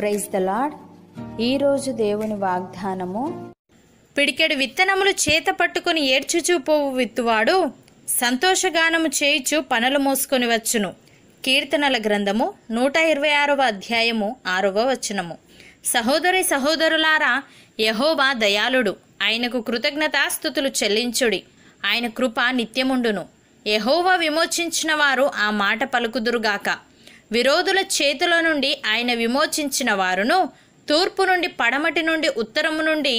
praise the lord ఈరోజు దేవుని వాగ్దానము పిడికెడు విత్తనములు చేత పట్టుకుని ఏడ్చుచూపోవు విత్తువాడు సంతోషగానము చేయిచు పనులు మోసుకొని వచ్చును కీర్తనల గ్రంథము నూట ఇరవై ఆరవ అధ్యాయము ఆరవ వచనము సహోదరి సహోదరులారా యహోవా దయాళుడు ఆయనకు కృతజ్ఞతాస్థుతులు చెల్లించుడి ఆయన కృప నిత్యముండును యహోవా విమోచించిన వారు ఆ మాట పలుకుదురుగాక విరోధుల చేతుల నుండి ఆయన విమోచించిన వారును తూర్పు నుండి పడమటి నుండి ఉత్తరము నుండి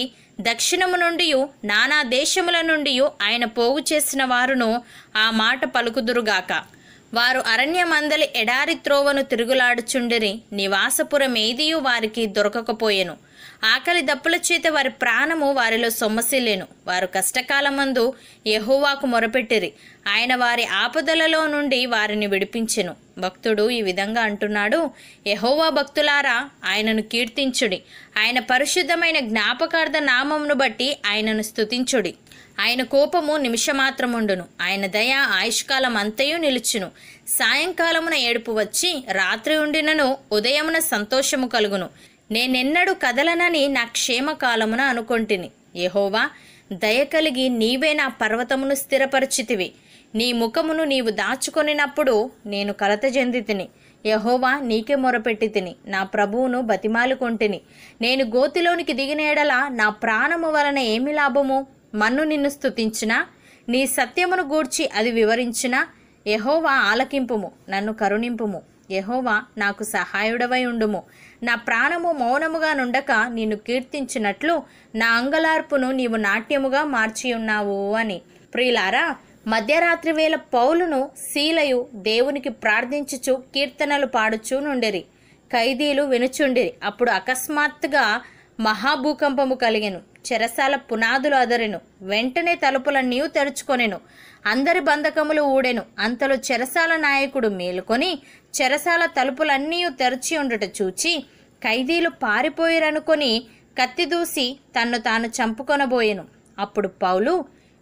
దక్షిణము నుండి నానా దేశముల నుండి ఆయన పోగు చేసిన వారును ఆ మాట పలుకుదురుగాక వారు అరణ్య మందలి ఎడారి త్రోవను తిరుగులాడుచుండిరి నివాసపురమేదియు వారికి దొరకకపోయెను ఆకలి దప్పుల చేత వారి ప్రాణము వారిలో సొమ్మసిల్లేను వారు కష్టకాలమందు యహోవాకు మొరపెట్టిరి ఆయన వారి ఆపదలలో నుండి వారిని విడిపించెను భక్తుడు ఈ విధంగా అంటున్నాడు యహోవా భక్తులారా ఆయనను కీర్తించుడి ఆయన పరిశుద్ధమైన జ్ఞాపకార్థ నామంను బట్టి ఆయనను స్తుతించుడి ఆయన కోపము నిమిషమాత్రముండును ఆయన దయ ఆయుష్కాలం అంతయు నిలుచును సాయంకాలమున ఏడుపు వచ్చి రాత్రి ఉండినను ఉదయమున సంతోషము కలుగును నేనెన్నడూ కదలనని నా క్షేమకాలమున అనుకొంటిని యహోవా దయ కలిగి నీవే నా పర్వతమును స్థిరపరిచితివి నీ ముఖమును నీవు దాచుకొనినప్పుడు నేను కలత చెందితిని యహోవా నీకే మొరపెట్టి తిని నా ప్రభువును బతిమాలుకొంటిని నేను గోతిలోనికి దిగినేడలా నా ప్రాణము వలన ఏమి లాభము మన్ను నిన్ను స్థుతించినా నీ సత్యమును గూర్చి అది వివరించిన యహోవా ఆలకింపుము నన్ను కరుణింపుము యహోవా నాకు సహాయుడవై ఉండుము నా ప్రాణము మౌనముగా నుండక నిన్ను కీర్తించినట్లు నా అంగలార్పును నీవు నాట్యముగా మార్చి ఉన్నావు అని ప్రియులారా మధ్యరాత్రి వేళ పౌలును శీలయు దేవునికి ప్రార్థించుచు కీర్తనలు పాడుచూ నుండిరి ఖైదీలు వినుచుండిరి అప్పుడు అకస్మాత్తుగా మహాభూకంపము కలిగెను చెరసాల పునాదులు అదరెను వెంటనే తలుపులన్నీ తెరుచుకొనెను అందరి బంధకములు ఊడెను అంతలో చెరసాల నాయకుడు మేలుకొని చెరసాల తలుపులన్నీ తెరచి ఉండుట చూచి ఖైదీలు పారిపోయిరనుకొని కత్తిదూసి తన్ను తాను చంపుకొనబోయెను అప్పుడు పౌలు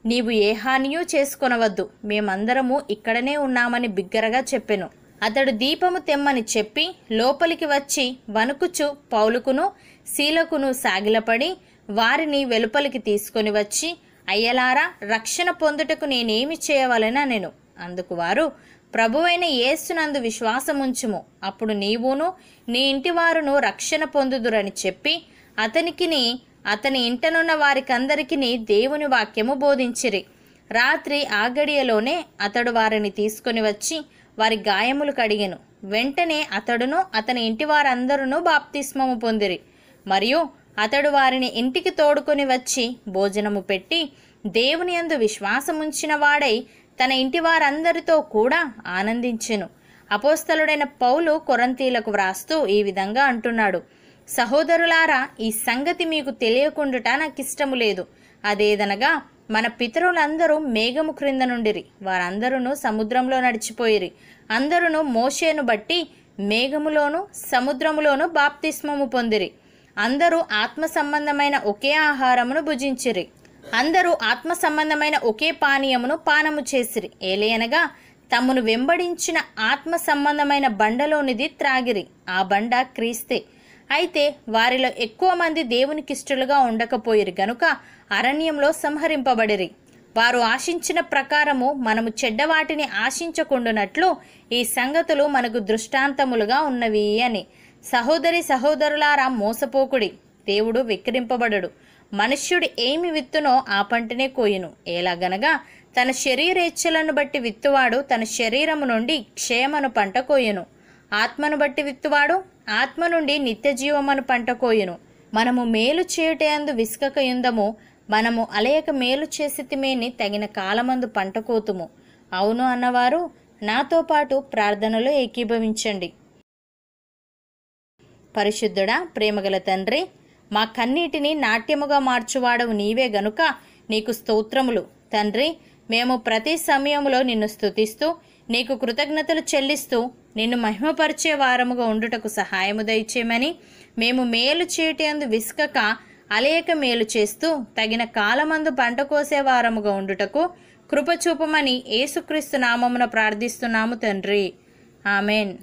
నీవు ఏ హానియూ చేసుకొనవద్దు మేమందరము ఇక్కడనే ఉన్నామని బిగ్గరగా చెప్పెను అతడు దీపము తెమ్మని చెప్పి లోపలికి వచ్చి వణుకుచు పౌలుకును శీలకును సాగిలపడి వారిని వెలుపలికి తీసుకొని వచ్చి అయ్యలారా రక్షణ పొందుటకు నేనేమి చేయవలన నేను అందుకు వారు ప్రభువైన యేసునందు విశ్వాసముంచుము అప్పుడు నీవును నీ ఇంటి వారును రక్షణ పొందుదురని చెప్పి అతనికిని అతని ఇంటనున్న వారికందరికిని దేవుని వాక్యము బోధించిరి రాత్రి ఆగడియలోనే అతడు వారిని తీసుకొని వచ్చి వారి గాయములు కడిగెను వెంటనే అతడును అతని ఇంటి వారందరూ బాప్తిస్మము పొందిరి మరియు అతడు వారిని ఇంటికి తోడుకొని వచ్చి భోజనము పెట్టి దేవుని అందు విశ్వాసముంచిన వాడై తన ఇంటి వారందరితో కూడా ఆనందించెను అపోస్తలుడైన పౌలు కొరంతీలకు వ్రాస్తూ ఈ విధంగా అంటున్నాడు సహోదరులారా ఈ సంగతి మీకు తెలియకుండుట నాకు ఇష్టము లేదు అదేదనగా మన పితరులందరూ మేఘము క్రింద నుండిరి వారందరూ సముద్రంలో నడిచిపోయిరి అందరూ మోషేను బట్టి మేఘములోను సముద్రములోను బాప్తిస్మము పొందిరి అందరూ ఆత్మ సంబంధమైన ఒకే ఆహారమును భుజించిరి అందరూ ఆత్మ సంబంధమైన ఒకే పానీయమును పానము చేసిరి ఏలయనగా తమను వెంబడించిన ఆత్మ సంబంధమైన బండలోనిది త్రాగిరి ఆ బండ క్రీస్తే అయితే వారిలో ఎక్కువ మంది దేవునికిష్టలుగా ఉండకపోయిరు గనుక అరణ్యంలో సంహరింపబడిరి వారు ఆశించిన ప్రకారము మనము చెడ్డవాటిని ఆశించకుండునట్లు ఈ సంగతులు మనకు దృష్టాంతములుగా ఉన్నవి అని సహోదరి సహోదరులారా మోసపోకుడి దేవుడు విక్రింపబడడు మనుష్యుడు ఏమి విత్తునో ఆ పంటనే కోయును ఎలాగనగా తన శరీరేచ్ఛలను బట్టి విత్తువాడు తన శరీరము నుండి క్షేమను పంట కోయును ఆత్మను బట్టి విత్తువాడు ఆత్మ నుండి నిత్యజీవమను పంట కోయును మనము మేలు చేయుటయందు విసుకకయుందము మనము అలయక మేలు చేసితిమేని తగిన కాలమందు పంట కోతుము అవును అన్నవారు నాతో పాటు ప్రార్థనలో ఏకీభవించండి పరిశుద్ధుడా ప్రేమగల తండ్రి మా కన్నీటిని నాట్యముగా మార్చువాడవు నీవే గనుక నీకు స్తోత్రములు తండ్రి మేము ప్రతి సమయంలో నిన్ను స్థుతిస్తూ నీకు కృతజ్ఞతలు చెల్లిస్తూ నిన్ను మహిమపరిచే వారముగా ఉండుటకు సహాయము దయచేయమని మేము మేలు చేయటందు విసుకక అలేక మేలు చేస్తూ తగిన కాలమందు పంట కోసేవారముగా ఉండుటకు కృపచూపమని ఏసుక్రీస్తు నామమున ప్రార్థిస్తున్నాము తండ్రి ఆమెన్